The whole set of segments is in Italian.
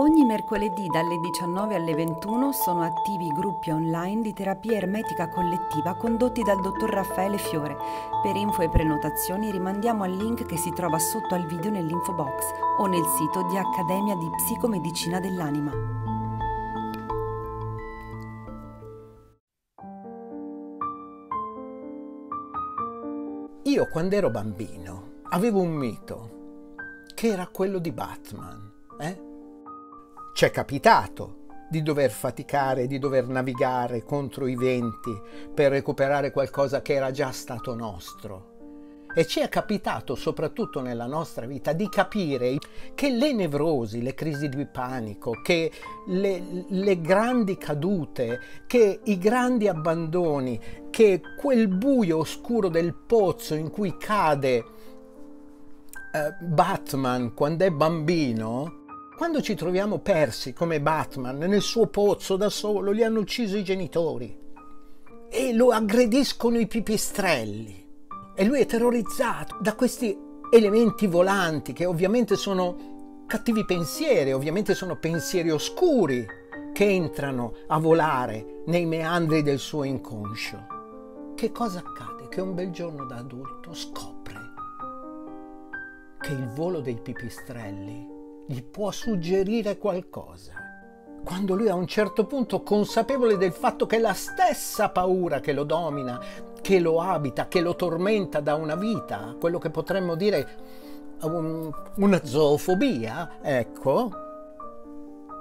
Ogni mercoledì dalle 19 alle 21 sono attivi gruppi online di terapia ermetica collettiva condotti dal dottor Raffaele Fiore. Per info e prenotazioni rimandiamo al link che si trova sotto al video nell'info box o nel sito di Accademia di Psicomedicina dell'Anima. Io quando ero bambino avevo un mito che era quello di Batman, eh? C'è capitato di dover faticare, di dover navigare contro i venti per recuperare qualcosa che era già stato nostro. E ci è capitato, soprattutto nella nostra vita, di capire che le nevrosi, le crisi di panico, che le, le grandi cadute, che i grandi abbandoni, che quel buio oscuro del pozzo in cui cade eh, Batman quando è bambino, quando ci troviamo persi come Batman nel suo pozzo da solo, gli hanno ucciso i genitori e lo aggrediscono i pipistrelli e lui è terrorizzato da questi elementi volanti che ovviamente sono cattivi pensieri, ovviamente sono pensieri oscuri che entrano a volare nei meandri del suo inconscio. Che cosa accade? Che un bel giorno da adulto scopre che il volo dei pipistrelli gli può suggerire qualcosa. Quando lui a un certo punto consapevole del fatto che la stessa paura che lo domina, che lo abita, che lo tormenta da una vita, quello che potremmo dire un, una zoofobia, ecco,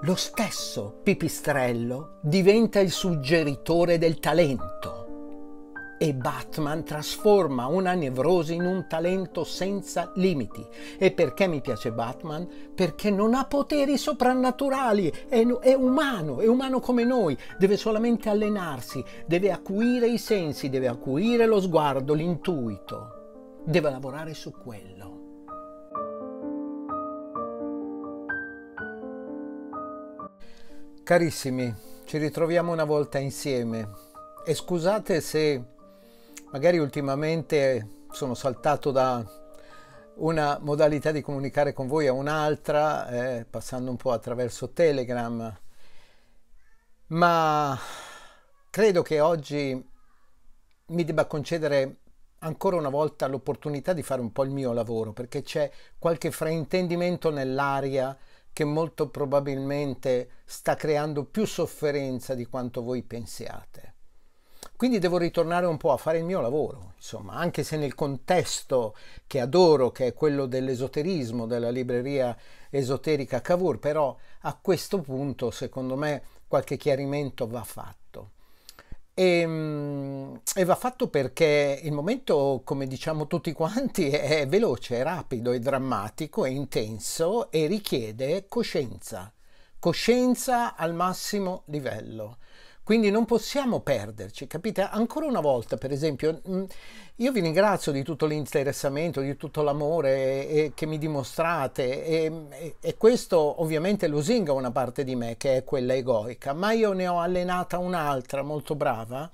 lo stesso pipistrello diventa il suggeritore del talento e Batman trasforma una nevrosi in un talento senza limiti. E perché mi piace Batman? Perché non ha poteri soprannaturali, è, è, umano, è umano come noi, deve solamente allenarsi, deve acuire i sensi, deve acuire lo sguardo, l'intuito, deve lavorare su quello. Carissimi, ci ritroviamo una volta insieme e scusate se Magari ultimamente sono saltato da una modalità di comunicare con voi a un'altra, eh, passando un po' attraverso Telegram, ma credo che oggi mi debba concedere ancora una volta l'opportunità di fare un po' il mio lavoro, perché c'è qualche fraintendimento nell'aria che molto probabilmente sta creando più sofferenza di quanto voi pensiate. Quindi devo ritornare un po' a fare il mio lavoro, insomma, anche se nel contesto che adoro, che è quello dell'esoterismo, della libreria esoterica Cavour, però a questo punto, secondo me, qualche chiarimento va fatto. E, ehm, e, va fatto perché il momento, come diciamo tutti quanti, è veloce, è rapido, è drammatico, è intenso e richiede coscienza, coscienza al massimo livello. Quindi non possiamo perderci, capite? Ancora una volta, per esempio, mm, io vi ringrazio di tutto l'interessamento, di tutto l'amore eh, che mi dimostrate e, e questo ovviamente lusinga una parte di me che è quella egoica, ma io ne ho allenata un'altra molto brava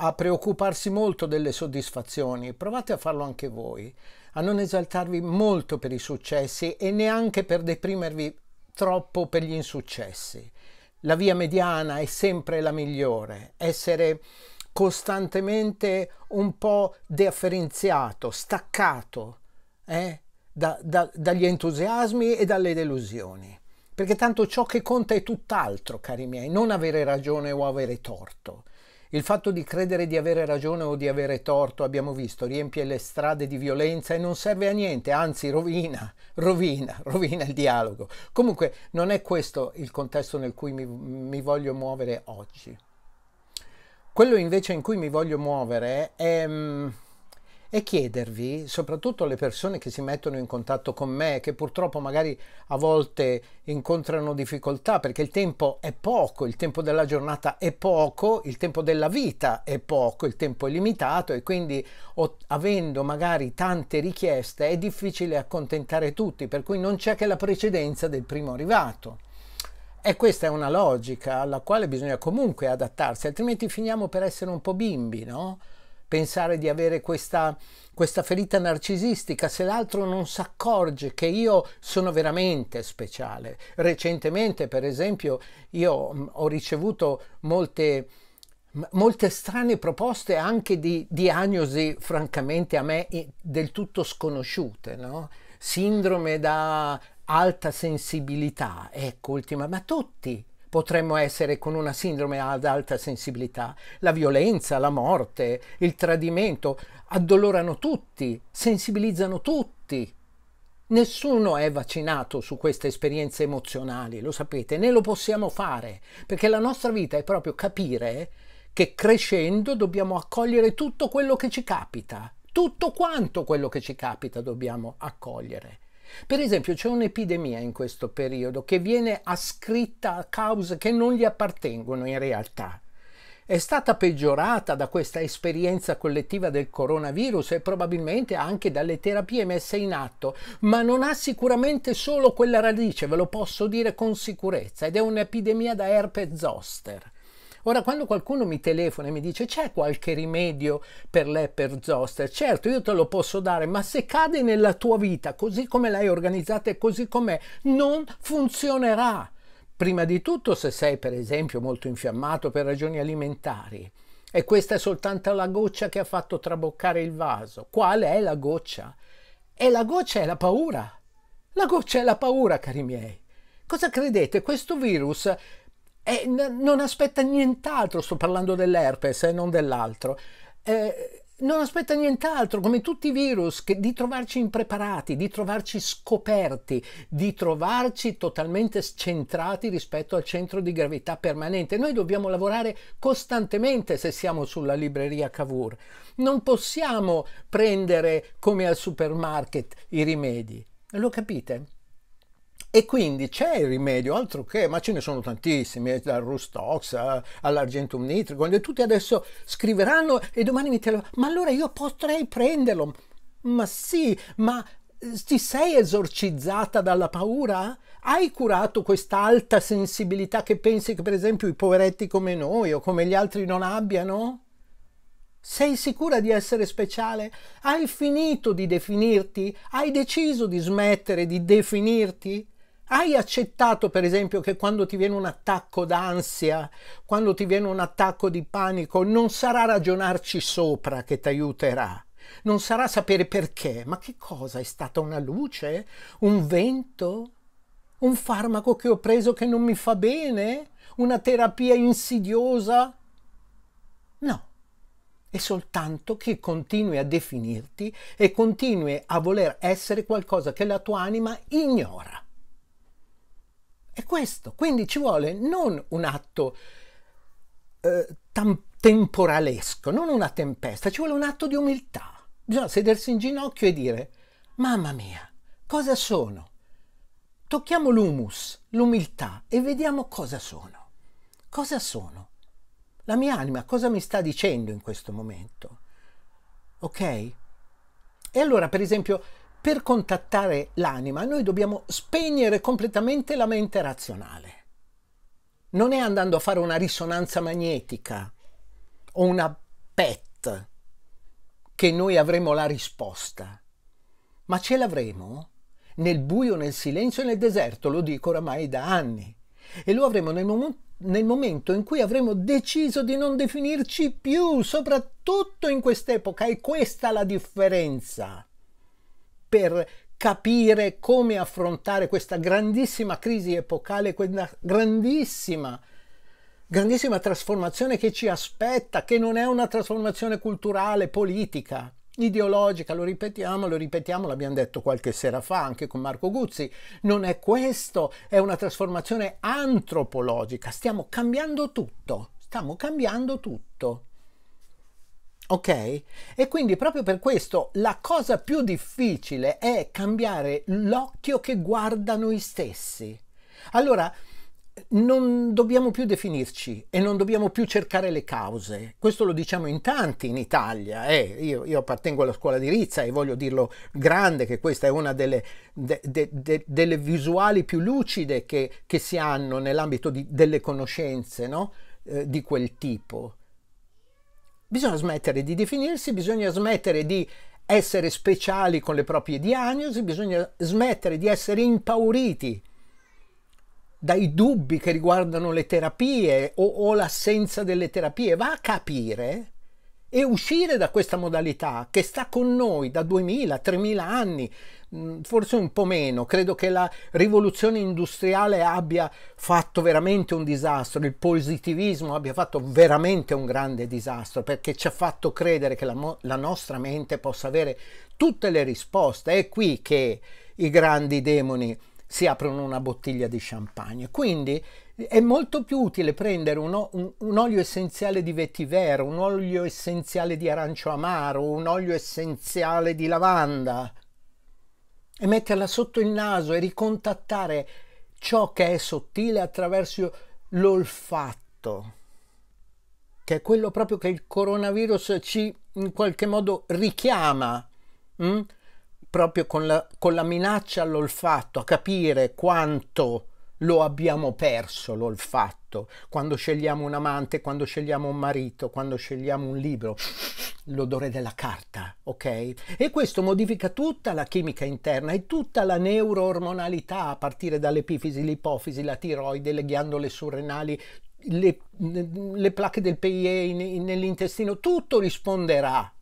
a preoccuparsi molto delle soddisfazioni. Provate a farlo anche voi, a non esaltarvi molto per i successi e neanche per deprimervi troppo per gli insuccessi la via mediana è sempre la migliore, essere costantemente un po' differenziato, staccato eh? da, da, dagli entusiasmi e dalle delusioni. Perché tanto ciò che conta è tutt'altro, cari miei, non avere ragione o avere torto. Il fatto di credere di avere ragione o di avere torto, abbiamo visto, riempie le strade di violenza e non serve a niente, anzi rovina, rovina, rovina il dialogo. Comunque non è questo il contesto nel cui mi, mi voglio muovere oggi. Quello invece in cui mi voglio muovere è... Mm, e chiedervi, soprattutto alle persone che si mettono in contatto con me, che purtroppo magari a volte incontrano difficoltà perché il tempo è poco, il tempo della giornata è poco, il tempo della vita è poco, il tempo è limitato e quindi avendo magari tante richieste è difficile accontentare tutti, per cui non c'è che la precedenza del primo arrivato. E questa è una logica alla quale bisogna comunque adattarsi, altrimenti finiamo per essere un po' bimbi, no? pensare di avere questa, questa ferita narcisistica, se l'altro non si accorge che io sono veramente speciale. Recentemente, per esempio, io mm, ho ricevuto molte molte strane proposte anche di diagnosi francamente a me del tutto sconosciute, no? Sindrome da alta sensibilità, ecco ultima, ma tutti potremmo essere con una sindrome ad alta sensibilità. La violenza, la morte, il tradimento addolorano tutti, sensibilizzano tutti. Nessuno è vaccinato su queste esperienze emozionali, lo sapete, né lo possiamo fare, perché la nostra vita è proprio capire che crescendo dobbiamo accogliere tutto quello che ci capita, tutto quanto quello che ci capita dobbiamo accogliere. Per esempio c'è un'epidemia in questo periodo che viene ascritta a cause che non gli appartengono in realtà. È stata peggiorata da questa esperienza collettiva del coronavirus e probabilmente anche dalle terapie messe in atto, ma non ha sicuramente solo quella radice, ve lo posso dire con sicurezza, ed è un'epidemia da herpes zoster Ora, quando qualcuno mi telefona e mi dice c'è qualche rimedio per lei, zoster, certo io te lo posso dare, ma se cade nella tua vita così come l'hai organizzata e così com'è, non funzionerà. Prima di tutto se sei per esempio molto infiammato per ragioni alimentari e questa è soltanto la goccia che ha fatto traboccare il vaso. Qual è la goccia? E la goccia è la paura. La goccia è la paura, cari miei. Cosa credete? Questo virus e eh, n- non aspetta nient'altro, sto parlando dell'herpes e eh, non dell'altro. Eh, non aspetta nient'altro, come tutti i virus, di trovarci impreparati, di trovarci scoperti, di trovarci totalmente centrati rispetto al centro di gravità permanente. Noi dobbiamo lavorare costantemente se siamo sulla libreria Cavour. Non possiamo prendere come al supermarket i rimedi. Lo capite? E quindi c'è il rimedio, altro che, ma ce ne sono tantissimi, dal Rustox eh, all'argentum nitrico, e tutti adesso scriveranno e domani mi telefonano, ma allora io potrei prenderlo. Ma sì, ma eh, ti sei esorcizzata dalla paura? Hai curato questa alta sensibilità che pensi che per esempio i poveretti come noi o come gli altri non abbiano? Sei sicura di essere speciale? Hai finito di definirti? Hai deciso di smettere di definirti? Hai accettato, per esempio, che quando ti viene un attacco d'ansia, quando ti viene un attacco di panico, non sarà ragionarci sopra che ti aiuterà. Non sarà sapere perché, ma che cosa? È stata una luce? Un vento? Un farmaco che ho preso che non mi fa bene? Una terapia insidiosa? No. È soltanto che continui a definirti e continui a voler essere qualcosa che la tua anima ignora. È questo. Quindi ci vuole non un atto eh, temporalesco, non una tempesta, ci vuole un atto di umiltà. Bisogna sedersi in ginocchio e dire, mamma mia, cosa sono? Tocchiamo l'humus, l'umiltà, e vediamo cosa sono. Cosa sono? La mia anima cosa mi sta dicendo in questo momento? Ok? E allora, per esempio, per contattare l'anima noi dobbiamo spegnere completamente la mente razionale. Non è andando a fare una risonanza magnetica o una PET che noi avremo la risposta, ma ce l'avremo nel buio, nel silenzio e nel deserto, lo dico oramai da anni, e lo avremo nel, mom- nel momento in cui avremo deciso di non definirci più, soprattutto in quest'epoca, è questa la differenza per capire come affrontare questa grandissima crisi epocale, questa grandissima, grandissima trasformazione che ci aspetta, che non è una trasformazione culturale, politica, ideologica, lo ripetiamo, lo ripetiamo, l'abbiamo detto qualche sera fa anche con Marco Guzzi, non è questo, è una trasformazione antropologica, stiamo cambiando tutto, stiamo cambiando tutto. Ok? E quindi proprio per questo la cosa più difficile è cambiare l'occhio che guarda noi stessi. Allora, non dobbiamo più definirci e non dobbiamo più cercare le cause. Questo lo diciamo in tanti in Italia. Eh, io, io, appartengo alla scuola di Rizza e voglio dirlo grande che questa è una delle, de, de, de, delle visuali più lucide che, che si hanno nell'ambito delle conoscenze no? eh, di quel tipo. Bisogna smettere di definirsi, bisogna smettere di essere speciali con le proprie diagnosi, bisogna smettere di essere impauriti dai dubbi che riguardano le terapie o, o l'assenza delle terapie. Va a capire e uscire da questa modalità che sta con noi da 2000, 3000 anni, Mm, forse un po' meno, credo che la rivoluzione industriale abbia fatto veramente un disastro, il positivismo abbia fatto veramente un grande disastro perché ci ha fatto credere che la, la nostra mente possa avere tutte le risposte. È qui che i grandi demoni si aprono una bottiglia di champagne. Quindi eh, è molto più utile prendere un, un, un, olio essenziale di vetivero, un olio essenziale di arancio amaro, un olio essenziale di lavanda, e metterla sotto il naso e ricontattare ciò che è sottile attraverso l'olfatto, che è quello proprio che il coronavirus ci in qualche modo richiama, mh? Mm? proprio con la, con la minaccia all'olfatto, a capire quanto lo abbiamo perso l'olfatto fatto, quando scegliamo un amante, quando scegliamo un marito, quando scegliamo un libro, l'odore della carta, ok? E questo modifica tutta la chimica interna e tutta la neuroormonalità a partire dall'epifisi, l'ipofisi, la tiroide, le ghiandole surrenali, le, le placche del PIE nell'intestino, tutto risponderà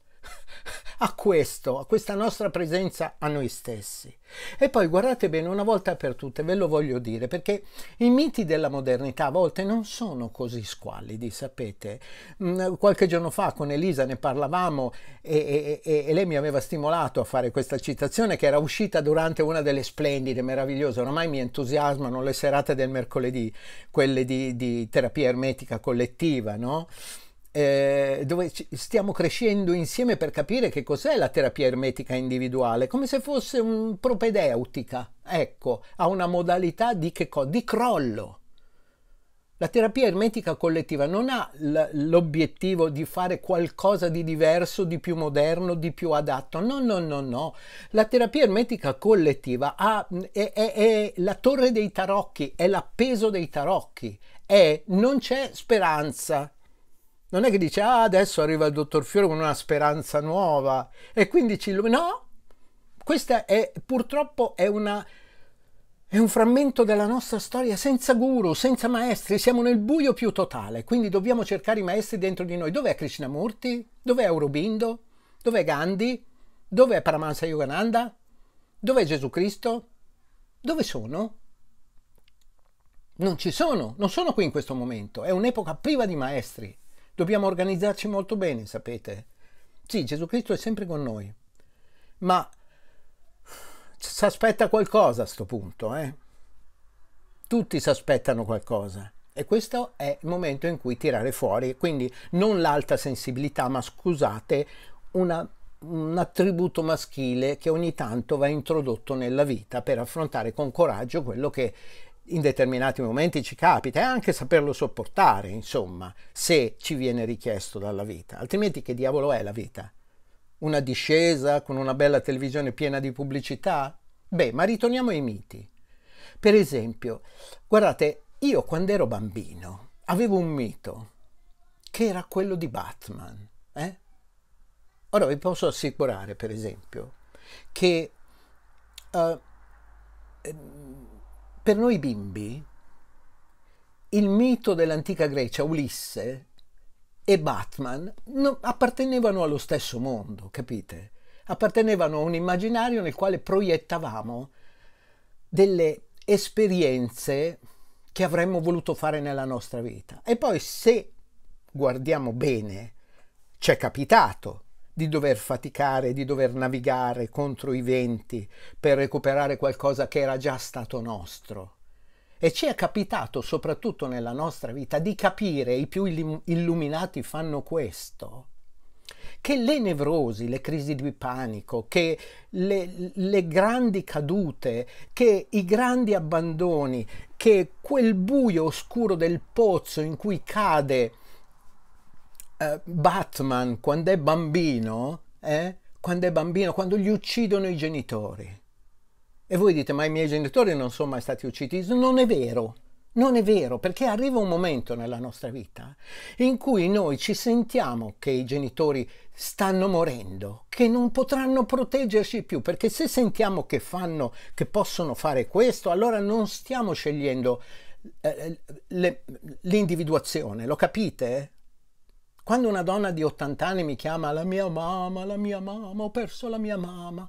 a questo, a questa nostra presenza a noi stessi. E poi guardate bene, una volta per tutte, ve lo voglio dire, perché i miti della modernità a volte non sono così squallidi, sapete. Mm, qualche giorno fa con Elisa ne parlavamo e, e, e lei mi aveva stimolato a fare questa citazione che era uscita durante una delle splendide, meravigliose, oramai mi entusiasmano le serate del mercoledì, quelle di, di terapia ermetica collettiva, no? Eh, dove stiamo crescendo insieme per capire che cos'è la terapia ermetica individuale, come se fosse un propedeutica, ecco, a una modalità di, di crollo. La terapia ermetica collettiva non ha l'obiettivo di fare qualcosa di diverso, di più moderno, di più adatto. No, no, no, no. La terapia ermetica collettiva ha, è, è, è, la torre dei tarocchi, è l'appeso dei tarocchi, è non c'è speranza, non è che dice, ah, adesso arriva il dottor Fiore con una speranza nuova e quindi ci illumina. No, questa è purtroppo è una è un frammento della nostra storia senza guru, senza maestri, siamo nel buio più totale, quindi dobbiamo cercare i maestri dentro di noi. Dov'è Krishnamurti? Dov'è Aurobindo? Dov'è Gandhi? Dov'è Paramahansa Yogananda? Dov'è Gesù Cristo? Dove sono? Non ci sono, non sono qui in questo momento, è un'epoca priva di maestri. Dobbiamo organizzarci molto bene, sapete. Sì, Gesù Cristo è sempre con noi, ma si aspetta qualcosa a sto punto, eh? Tutti si aspettano qualcosa. E questo è il momento in cui tirare fuori, quindi non l'alta sensibilità, ma scusate, una, un attributo maschile che ogni tanto va introdotto nella vita per affrontare con coraggio quello che in determinati momenti ci capita e anche saperlo sopportare, insomma, se ci viene richiesto dalla vita. Altrimenti che diavolo è la vita? Una discesa con una bella televisione piena di pubblicità? Beh, ma ritorniamo ai miti. Per esempio, guardate, io quando ero bambino avevo un mito che era quello di Batman. Eh? Ora vi posso assicurare, per esempio, che... Uh, per noi bimbi il mito dell'antica Grecia, Ulisse e Batman, appartenevano allo stesso mondo, capite? Appartenevano a un immaginario nel quale proiettavamo delle esperienze che avremmo voluto fare nella nostra vita. E poi se guardiamo bene, ci è capitato di dover faticare, di dover navigare contro i venti per recuperare qualcosa che era già stato nostro. E ci è capitato, soprattutto nella nostra vita, di capire, i più illuminati fanno questo, che le nevrosi, le crisi di panico, che le, le grandi cadute, che i grandi abbandoni, che quel buio oscuro del pozzo in cui cade eh, Batman quando è bambino, eh, quando è bambino, quando gli uccidono i genitori. E voi dite, ma i miei genitori non sono mai stati uccisi? Non è vero, non è vero, perché arriva un momento nella nostra vita in cui noi ci sentiamo che i genitori stanno morendo, che non potranno proteggerci più, perché se sentiamo che fanno, che possono fare questo, allora non stiamo scegliendo eh, eh l'individuazione, lo capite? Quando una donna di 80 anni mi chiama la mia mamma, la mia mamma, ho perso la mia mamma.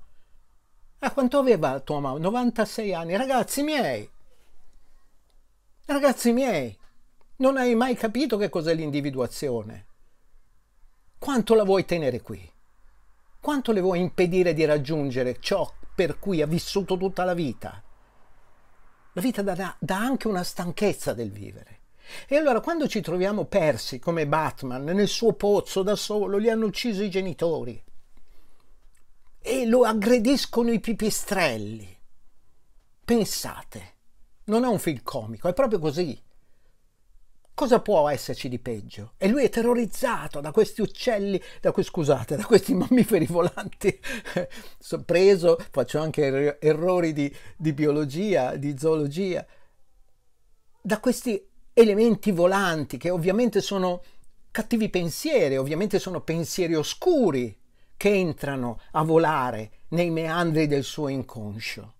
A eh, quanto aveva tua mamma? 96 anni. Ragazzi miei, ragazzi miei, non hai mai capito che cos'è l'individuazione. Quanto la vuoi tenere qui? Quanto le vuoi impedire di raggiungere ciò per cui ha vissuto tutta la vita? La vita dà, dà anche una stanchezza del vivere. E allora quando ci troviamo persi come Batman nel suo pozzo da solo, gli hanno ucciso i genitori e lo aggrediscono i pipistrelli. Pensate, non è un film comico, è proprio così. Cosa può esserci di peggio? E lui è terrorizzato da questi uccelli, da que scusate, da questi mammiferi volanti. Sorpreso, faccio anche er-, errori di, di biologia, di zoologia. Da questi elementi volanti che ovviamente sono cattivi pensieri, ovviamente sono pensieri oscuri che entrano a volare nei meandri del suo inconscio.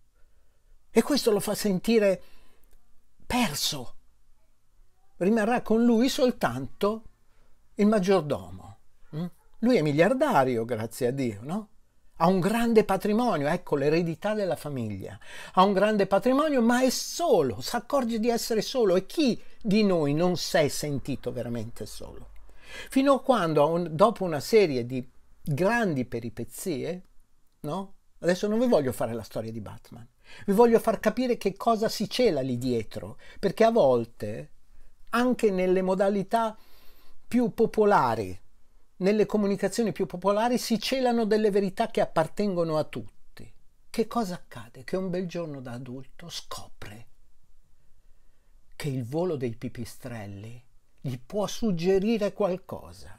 E questo lo fa sentire perso. Rimarrà con lui soltanto il maggiordomo. Mm? Lui è miliardario, grazie a Dio, no? ha un grande patrimonio, ecco l'eredità della famiglia, ha un grande patrimonio ma è solo, si accorge di essere solo e chi di noi non si è sentito veramente solo? Fino a quando, dopo una serie di grandi peripezie, no? Adesso non vi voglio fare la storia di Batman, vi voglio far capire che cosa si cela lì dietro, perché a volte, anche nelle modalità più popolari nelle comunicazioni più popolari si celano delle verità che appartengono a tutti. Che cosa accade? Che un bel giorno da adulto scopre che il volo dei pipistrelli gli può suggerire qualcosa.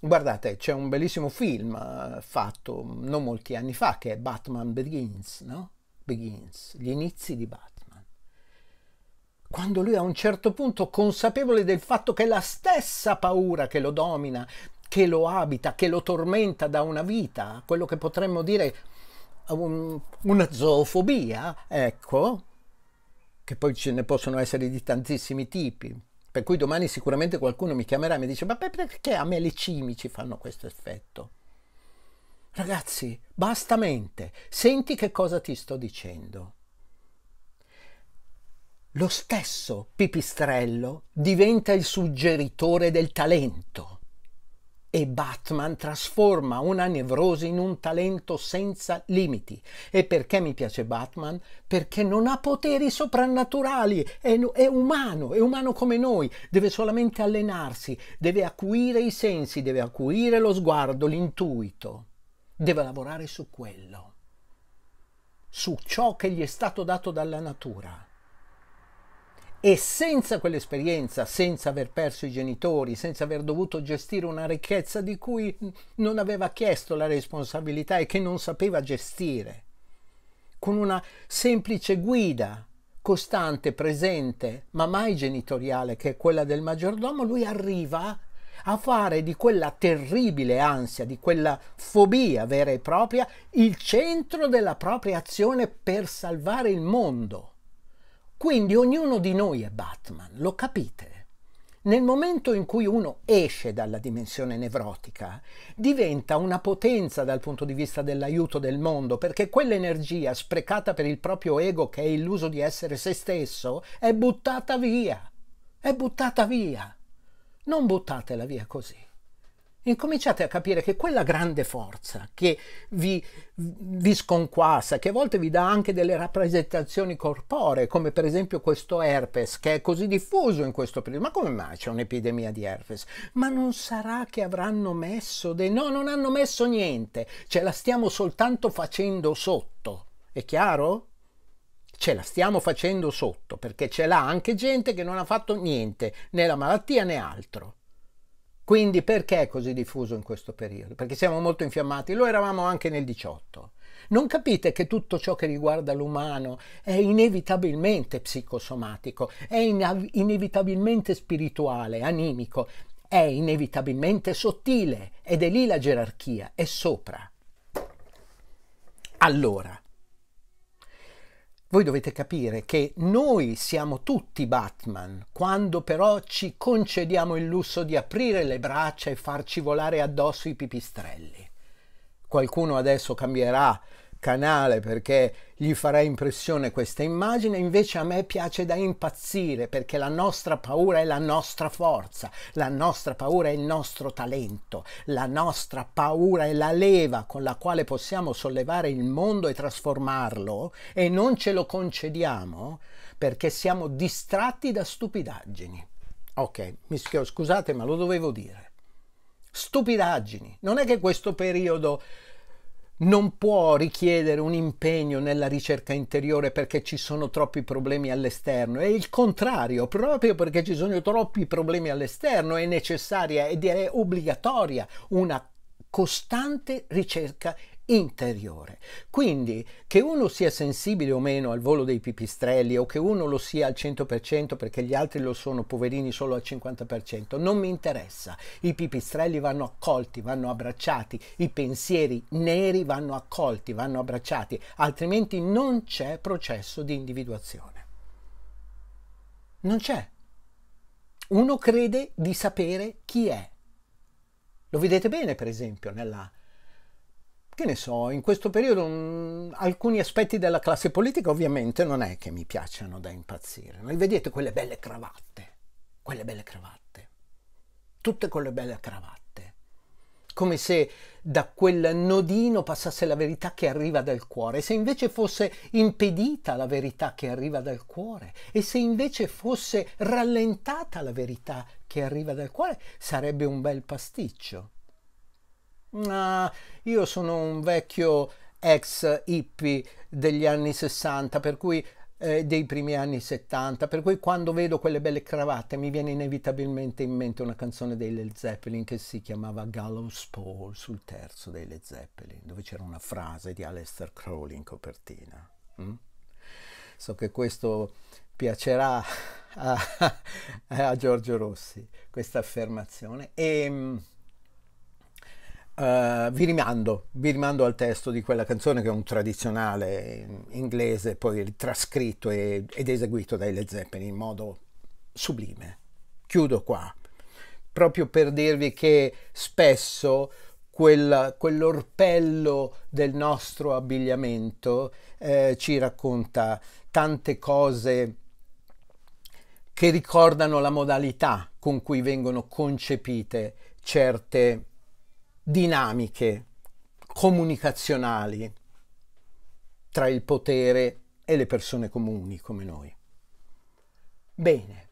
Guardate, c'è un bellissimo film eh, fatto non molti anni fa che è Batman Begins, no? Begins, gli inizi di Batman quando lui a un certo punto, consapevole del fatto che la stessa paura che lo domina, che lo abita, che lo tormenta da una vita, quello che potremmo dire un, una zoofobia, ecco, che poi ce ne possono essere di tantissimi tipi. Per cui domani sicuramente qualcuno mi chiamerà e mi dice: Ma perché a me le cimici fanno questo effetto? Ragazzi, basta mente, senti che cosa ti sto dicendo. Lo stesso pipistrello diventa il suggeritore del talento e Batman trasforma una nevrosi in un talento senza limiti. E perché mi piace Batman? Perché non ha poteri soprannaturali, è, è, umano, è umano come noi, deve solamente allenarsi, deve acuire i sensi, deve acuire lo sguardo, l'intuito, deve lavorare su quello, su ciò che gli è stato dato dalla natura. E senza quell'esperienza, senza aver perso i genitori, senza aver dovuto gestire una ricchezza di cui non aveva chiesto la responsabilità e che non sapeva gestire, con una semplice guida costante, presente, ma mai genitoriale, che è quella del maggiordomo, lui arriva a fare di quella terribile ansia, di quella fobia vera e propria, il centro della propria azione per salvare il mondo. Quindi ognuno di noi è Batman, lo capite? Nel momento in cui uno esce dalla dimensione nevrotica, diventa una potenza dal punto di vista dell'aiuto del mondo, perché quell'energia sprecata per il proprio ego che è illuso di essere se stesso è buttata via. È buttata via. Non buttatela via così incominciate a capire che quella grande forza che vi, vi sconquassa, che a volte vi dà anche delle rappresentazioni corporee, come per esempio questo herpes che è così diffuso in questo periodo. Ma come mai c'è un'epidemia di herpes? Ma non sarà che avranno messo dei... No, non hanno messo niente, ce la stiamo soltanto facendo sotto. È chiaro? ce la stiamo facendo sotto perché ce l'ha anche gente che non ha fatto niente né la malattia né altro. Quindi perché è così diffuso in questo periodo? Perché siamo molto infiammati, lo eravamo anche nel 18. Non capite che tutto ciò che riguarda l'umano è inevitabilmente psicosomatico, è in- inevitabilmente spirituale, animico, è inevitabilmente sottile ed è lì la gerarchia, è sopra. Allora, voi dovete capire che noi siamo tutti Batman, quando però ci concediamo il lusso di aprire le braccia e farci volare addosso i pipistrelli. Qualcuno adesso cambierà canale perché gli farà impressione questa immagine, invece a me piace da impazzire perché la nostra paura è la nostra forza, la nostra paura è il nostro talento, la nostra paura è la leva con la quale possiamo sollevare il mondo e trasformarlo e non ce lo concediamo perché siamo distratti da stupidaggini. Ok, mi schio, scusate ma lo dovevo dire. Stupidaggini. Non è che questo periodo non può richiedere un impegno nella ricerca interiore perché ci sono troppi problemi all'esterno, è il contrario, proprio perché ci sono troppi problemi all'esterno è necessaria ed è obbligatoria una costante ricerca interiore interiore. Quindi che uno sia sensibile o meno al volo dei pipistrelli o che uno lo sia al 100% perché gli altri lo sono poverini solo al 50%, non mi interessa. I pipistrelli vanno accolti, vanno abbracciati, i pensieri neri vanno accolti, vanno abbracciati, altrimenti non c'è processo di individuazione. Non c'è. Uno crede di sapere chi è. Lo vedete bene, per esempio, nella che ne so, in questo periodo mh, mm, alcuni aspetti della classe politica ovviamente non è che mi piacciono da impazzire. Noi vedete quelle belle cravatte, quelle belle cravatte, tutte quelle belle cravatte come se da quel nodino passasse la verità che arriva dal cuore, e se invece fosse impedita la verità che arriva dal cuore, e se invece fosse rallentata la verità che arriva dal cuore, sarebbe un bel pasticcio ma io sono un vecchio ex hippie degli anni 60, per cui eh, dei primi anni 70, per cui quando vedo quelle belle cravatte mi viene inevitabilmente in mente una canzone dei Led Zeppelin che si chiamava Gallows Pole sul terzo dei Led Zeppelin, dove c'era una frase di Aleister Crowley in copertina. Mm? So che questo piacerà a, a Giorgio Rossi, questa affermazione. E, ehm, eh, vi, rimando, vi rimando al testo di quella canzone che è un tradizionale inglese, poi trascritto e, ed eseguito dai Led Zeppelin in modo sublime. Chiudo qua, proprio per dirvi che spesso quel, quell'orpello del nostro abbigliamento eh, ci racconta tante cose che ricordano la modalità con cui vengono concepite certe dinamiche comunicazionali tra il potere e le persone comuni come noi. Bene,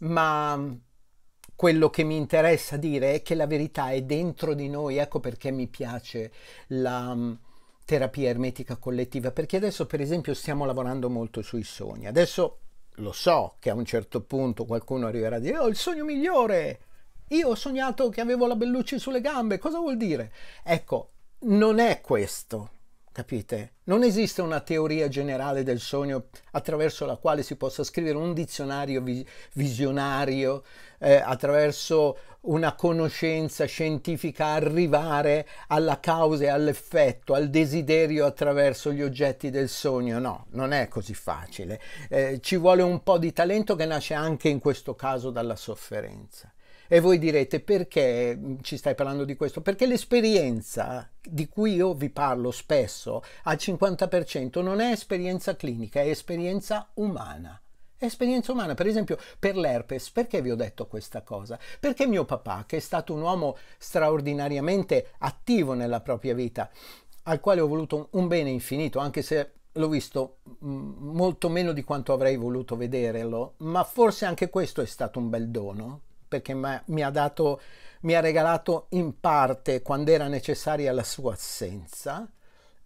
ma quello che mi interessa dire è che la verità è dentro di noi, ecco perché mi piace la mm, terapia ermetica collettiva, perché adesso per esempio stiamo lavorando molto sui sogni. Adesso lo so che a un certo punto qualcuno arriverà a dire, oh, il sogno migliore! Io ho sognato che avevo la belluccia sulle gambe, cosa vuol dire? Ecco, non è questo, capite? Non esiste una teoria generale del sogno attraverso la quale si possa scrivere un dizionario vi visionario, eh, attraverso una conoscenza scientifica, arrivare alla causa e all'effetto, al desiderio attraverso gli oggetti del sogno. No, non è così facile. Eh, ci vuole un po' di talento che nasce anche in questo caso dalla sofferenza. E voi direte perché ci stai parlando di questo? Perché l'esperienza di cui io vi parlo spesso al 50% non è esperienza clinica, è esperienza umana esperienza umana. Per esempio, per l'herpes, perché vi ho detto questa cosa? Perché mio papà, che è stato un uomo straordinariamente attivo nella propria vita, al quale ho voluto un bene infinito, anche se l'ho visto mm, molto meno di quanto avrei voluto vederlo, ma forse anche questo è stato un bel dono, perché mi ha, dato, mi ha regalato in parte quando era necessaria la sua assenza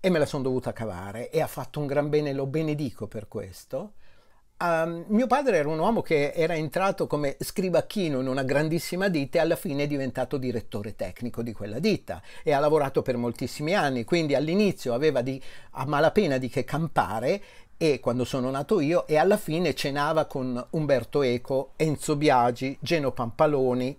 e me la sono dovuta cavare e ha fatto un gran bene, lo benedico per questo. Um, mio padre era un uomo che era entrato come scribacchino in una grandissima ditta e alla fine è diventato direttore tecnico di quella ditta e ha lavorato per moltissimi anni, quindi all'inizio aveva di, a malapena di che campare e quando sono nato io e alla fine cenava con Umberto Eco, Enzo Biagi, Geno Pampaloni.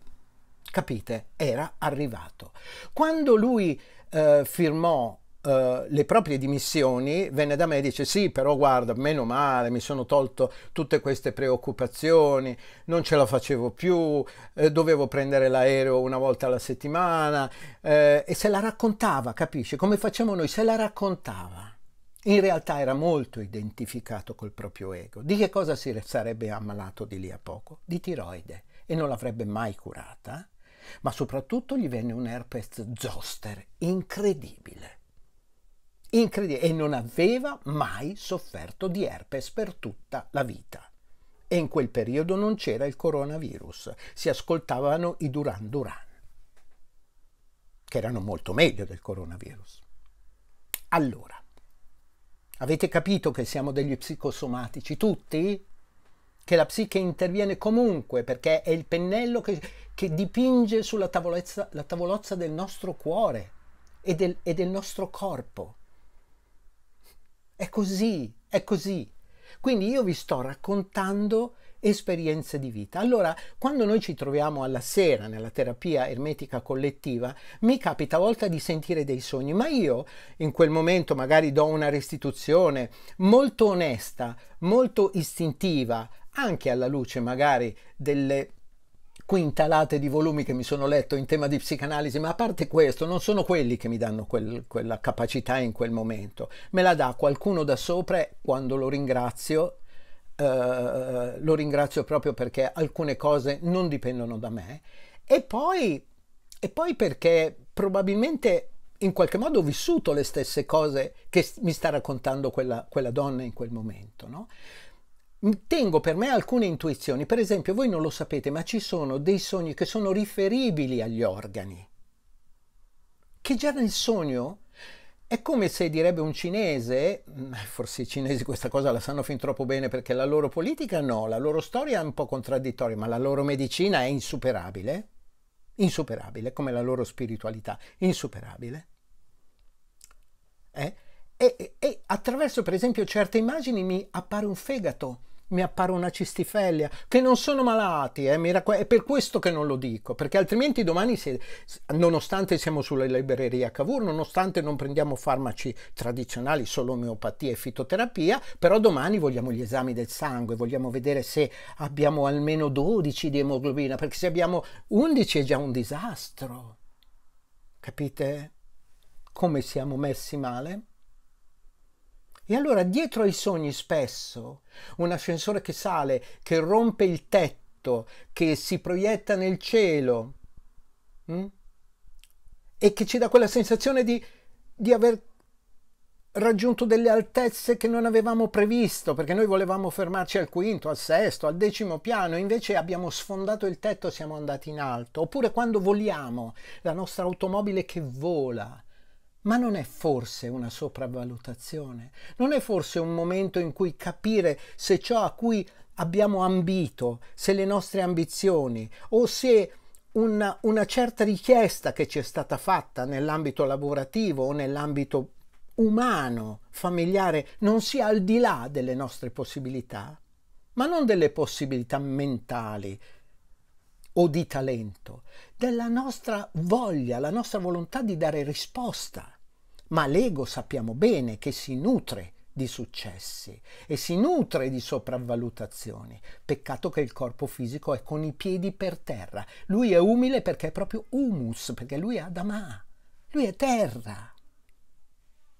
Capite? Era arrivato. Quando lui eh, firmò Uh, le proprie dimissioni, venne da me e dice sì, però guarda, meno male, mi sono tolto tutte queste preoccupazioni, non ce la facevo più, eh, dovevo prendere l'aereo una volta alla settimana eh, e se la raccontava, capisci? Come facciamo noi, se la raccontava in realtà era molto identificato col proprio ego. Di che cosa si sarebbe ammalato di lì a poco? Di tiroide e non l'avrebbe mai curata, ma soprattutto gli venne un herpes zoster incredibile. Incredibile e non aveva mai sofferto di herpes per tutta la vita. E in quel periodo non c'era il coronavirus, si ascoltavano i Duran Duran, che erano molto meglio del coronavirus. Allora, Avete capito che siamo degli psicosomatici tutti? Che la psiche interviene comunque perché è il pennello che, che dipinge sulla tavolezza, la tavolozza del nostro cuore e del, e del nostro corpo. È così, è così. Quindi io vi sto raccontando esperienze di vita. Allora, quando noi ci troviamo alla sera nella terapia ermetica collettiva, mi capita a volte di sentire dei sogni, ma io in quel momento magari do una restituzione molto onesta, molto istintiva, anche alla luce magari delle quintalate di volumi che mi sono letto in tema di psicanalisi, ma a parte questo, non sono quelli che mi danno quel, quella capacità in quel momento. Me la dà qualcuno da sopra quando lo ringrazio eh, lo ringrazio proprio perché alcune cose non dipendono da me e poi, e poi perché probabilmente in qualche modo ho vissuto le stesse cose che mi sta raccontando quella, quella donna in quel momento. No? Tengo per me alcune intuizioni, per esempio voi non lo sapete, ma ci sono dei sogni che sono riferibili agli organi, che già nel sogno è come se direbbe un cinese, mm, eh, forse i cinesi questa cosa la sanno fin troppo bene perché la loro politica no, la loro storia è un po' contraddittoria, ma la loro medicina è insuperabile, insuperabile, come la loro spiritualità, insuperabile. Eh? E, e, e attraverso per esempio certe immagini mi appare un fegato mi appare una cistifellia, che non sono malati, eh, è per questo che non lo dico, perché altrimenti domani, se, nonostante siamo sulla libreria Cavour, nonostante non prendiamo farmaci tradizionali, solo omeopatia e fitoterapia, però domani vogliamo gli esami del sangue, vogliamo vedere se abbiamo almeno 12 di emoglobina, perché se abbiamo 11 è già un disastro. Capite come siamo messi male? E allora dietro ai sogni spesso un ascensore che sale, che rompe il tetto, che si proietta nel cielo mh? Mm? e che ci dà quella sensazione di, di aver raggiunto delle altezze che non avevamo previsto, perché noi volevamo fermarci al quinto, al sesto, al decimo piano, invece abbiamo sfondato il tetto e siamo andati in alto. Oppure quando voliamo, la nostra automobile che vola, ma non è forse una sopravvalutazione? Non è forse un momento in cui capire se ciò a cui abbiamo ambito, se le nostre ambizioni o se una, una certa richiesta che ci è stata fatta nell'ambito lavorativo o nell'ambito umano, familiare, non sia al di là delle nostre possibilità, ma non delle possibilità mentali o di talento, della nostra voglia, la nostra volontà di dare risposta ma l'ego sappiamo bene che si nutre di successi e si nutre di sopravvalutazioni. Peccato che il corpo fisico è con i piedi per terra. Lui è umile perché è proprio humus, perché lui è Adamà, lui è terra.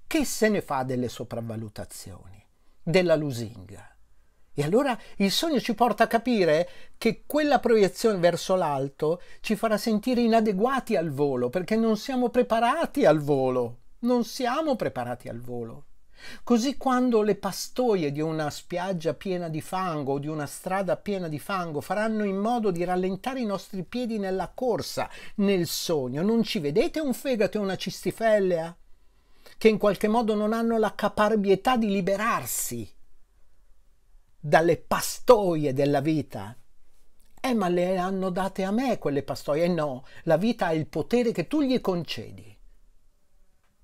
Che se ne fa delle sopravvalutazioni, della lusinga? E allora il sogno ci porta a capire che quella proiezione verso l'alto ci farà sentire inadeguati al volo, perché non siamo preparati al volo. Non siamo preparati al volo. Così quando le pastoie di una spiaggia piena di fango o di una strada piena di fango faranno in modo di rallentare i nostri piedi nella corsa, nel sogno, non ci vedete un fegato e una cistifellea? Che in qualche modo non hanno la caparbietà di liberarsi dalle pastoie della vita. Eh, ma le hanno date a me quelle pastoie? Eh, no, la vita ha il potere che tu gli concedi.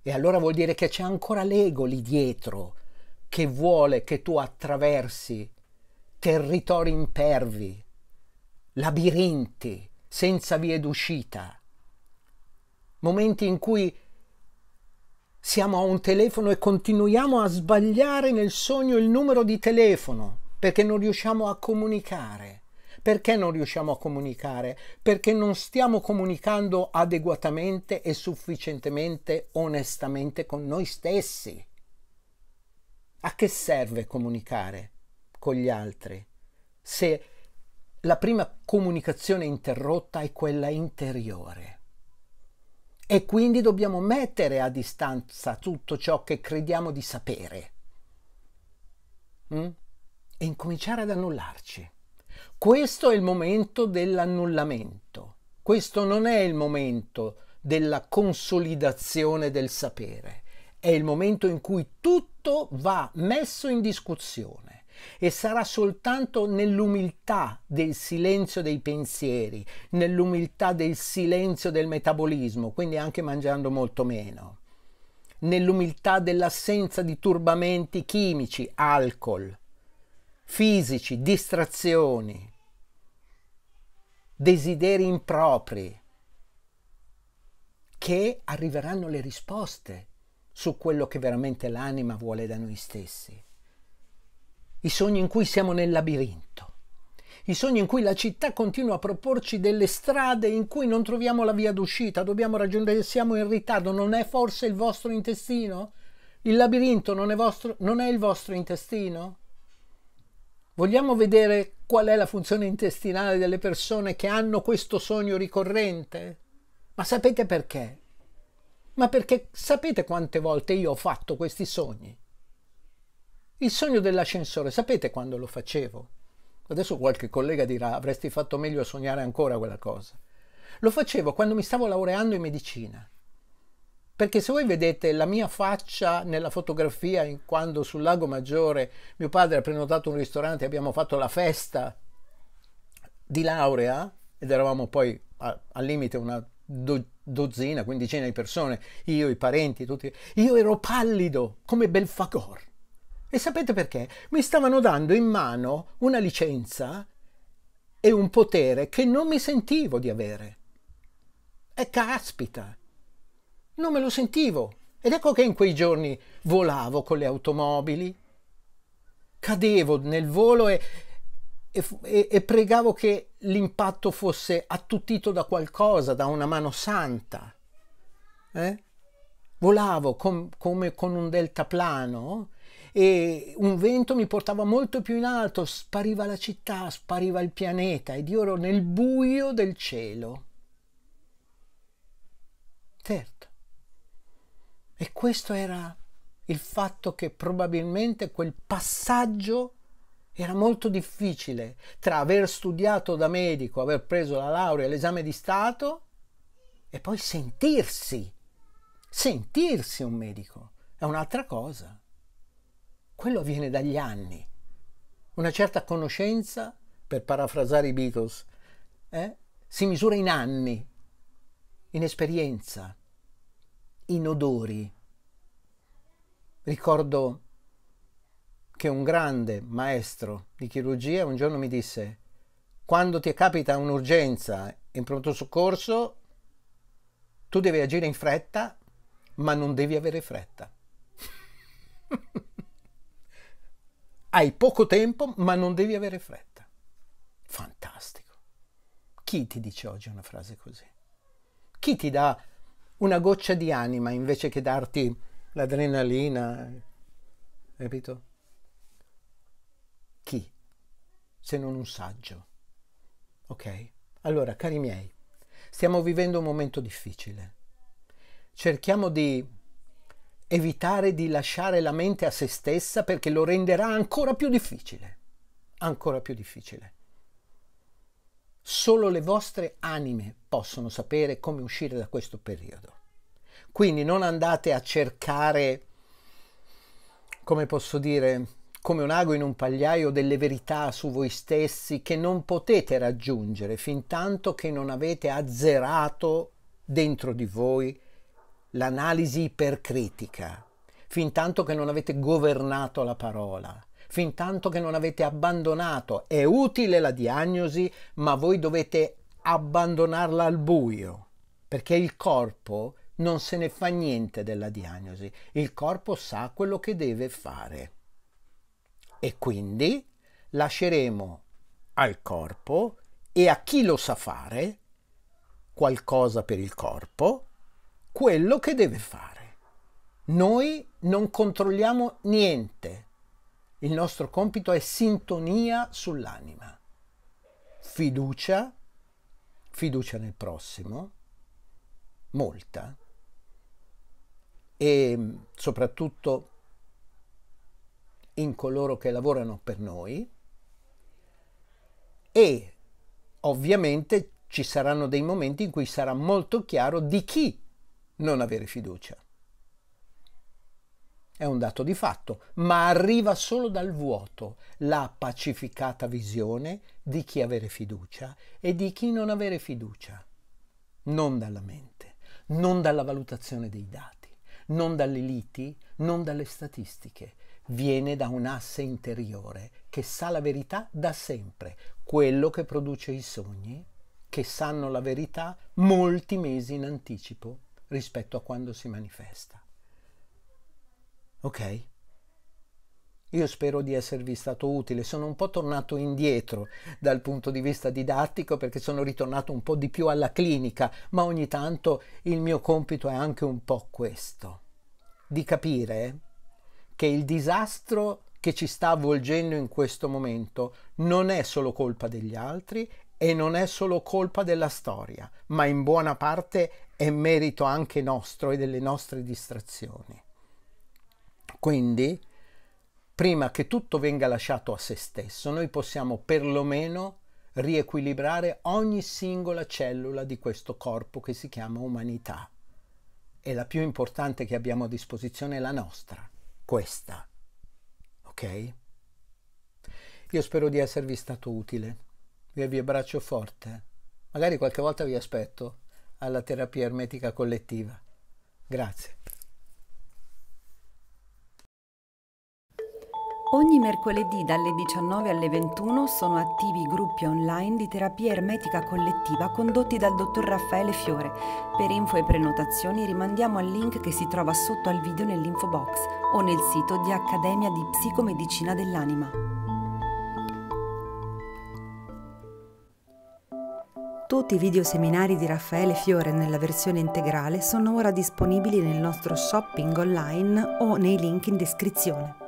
E allora vuol dire che c'è ancora l'ego lì dietro che vuole che tu attraversi territori impervi, labirinti senza vie d'uscita, momenti in cui siamo a un telefono e continuiamo a sbagliare nel sogno il numero di telefono perché non riusciamo a comunicare. Perché non riusciamo a comunicare? Perché non stiamo comunicando adeguatamente e sufficientemente onestamente con noi stessi. A che serve comunicare con gli altri se la prima comunicazione interrotta è quella interiore? E quindi dobbiamo mettere a distanza tutto ciò che crediamo di sapere mm? e incominciare ad annullarci. Questo è il momento dell'annullamento, questo non è il momento della consolidazione del sapere, è il momento in cui tutto va messo in discussione e sarà soltanto nell'umiltà del silenzio dei pensieri, nell'umiltà del silenzio del metabolismo, quindi anche mangiando molto meno, nell'umiltà dell'assenza di turbamenti chimici, alcol, fisici, distrazioni desideri impropri, che arriveranno le risposte su quello che veramente l'anima vuole da noi stessi. I sogni in cui siamo nel labirinto, i sogni in cui la città continua a proporci delle strade in cui non troviamo la via d'uscita, dobbiamo raggiungere, siamo in ritardo, non è forse il vostro intestino? Il labirinto non è, vostro, non è il vostro intestino? Vogliamo vedere qual è la funzione intestinale delle persone che hanno questo sogno ricorrente? Ma sapete perché? Ma perché sapete quante volte io ho fatto questi sogni? Il sogno dell'ascensore, sapete quando lo facevo? Adesso qualche collega dirà avresti fatto meglio a sognare ancora quella cosa. Lo facevo quando mi stavo laureando in medicina. Perché se voi vedete la mia faccia nella fotografia in quando sul Lago Maggiore mio padre ha prenotato un ristorante e abbiamo fatto la festa di laurea, ed eravamo poi al limite una do, dozzina, quindicina di persone, io, i parenti, tutti. Io ero pallido come Belfagor. E sapete perché? Mi stavano dando in mano una licenza e un potere che non mi sentivo di avere. E caspita! Non me lo sentivo. Ed ecco che in quei giorni volavo con le automobili, cadevo nel volo e, e, e pregavo che l'impatto fosse attutito da qualcosa, da una mano santa. Eh? Volavo com, come con un deltaplano e un vento mi portava molto più in alto, spariva la città, spariva il pianeta ed io ero nel buio del cielo. Certo. E questo era il fatto che probabilmente quel passaggio era molto difficile tra aver studiato da medico, aver preso la laurea, l'esame di Stato e poi sentirsi, sentirsi un medico, è un'altra cosa. Quello viene dagli anni, una certa conoscenza, per parafrasare i Beatles, eh, si misura in anni, in esperienza inodori. Ricordo che un grande maestro di chirurgia un giorno mi disse quando ti capita un'urgenza in pronto soccorso tu devi agire in fretta ma non devi avere fretta. Hai poco tempo ma non devi avere fretta. Fantastico. Chi ti dice oggi una frase così? Chi ti dà una goccia di anima invece che darti l'adrenalina, capito? Chi? Se non un saggio. Ok? Allora, cari miei, stiamo vivendo un momento difficile. Cerchiamo di evitare di lasciare la mente a se stessa perché lo renderà ancora più difficile. Ancora più difficile. Solo le vostre anime possono sapere come uscire da questo periodo. Quindi non andate a cercare, come posso dire, come un ago in un pagliaio, delle verità su voi stessi che non potete raggiungere fin tanto che non avete azzerato dentro di voi l'analisi ipercritica, fin tanto che non avete governato la parola, fin tanto che non avete abbandonato. È utile la diagnosi, ma voi dovete abbandonarla al buio, perché il corpo non se ne fa niente della diagnosi, il corpo sa quello che deve fare. E quindi lasceremo al corpo e a chi lo sa fare qualcosa per il corpo, quello che deve fare. Noi non controlliamo niente. Il nostro compito è sintonia sull'anima, fiducia, fiducia nel prossimo, molta, e soprattutto in coloro che lavorano per noi e ovviamente ci saranno dei momenti in cui sarà molto chiaro di chi non avere fiducia. È un dato di fatto, ma arriva solo dal vuoto la pacificata visione di chi avere fiducia e di chi non avere fiducia, non dalla mente, non dalla valutazione dei dati non dalle liti, non dalle statistiche, viene da un asse interiore che sa la verità da sempre, quello che produce i sogni, che sanno la verità molti mesi in anticipo rispetto a quando si manifesta. Ok? Io spero di esservi stato utile, sono un po' tornato indietro dal punto di vista didattico perché sono ritornato un po' di più alla clinica, ma ogni tanto il mio compito è anche un po' questo, di capire che il disastro che ci sta avvolgendo in questo momento non è solo colpa degli altri e non è solo colpa della storia, ma in buona parte è merito anche nostro e delle nostre distrazioni. Quindi prima che tutto venga lasciato a se stesso, noi possiamo perlomeno riequilibrare ogni singola cellula di questo corpo che si chiama umanità. E la più importante che abbiamo a disposizione è la nostra, questa. Ok? Io spero di esservi stato utile. Io vi abbraccio forte. Magari qualche volta vi aspetto alla terapia ermetica collettiva. Grazie. Ogni mercoledì dalle 19 alle 21 sono attivi gruppi online di terapia ermetica collettiva condotti dal dottor Raffaele Fiore. Per info e prenotazioni rimandiamo al link che si trova sotto al video nell'info box o nel sito di Accademia di Psicomedicina dell'Anima. Tutti i video seminari di Raffaele Fiore nella versione integrale sono ora disponibili nel nostro shopping online o nei link in descrizione.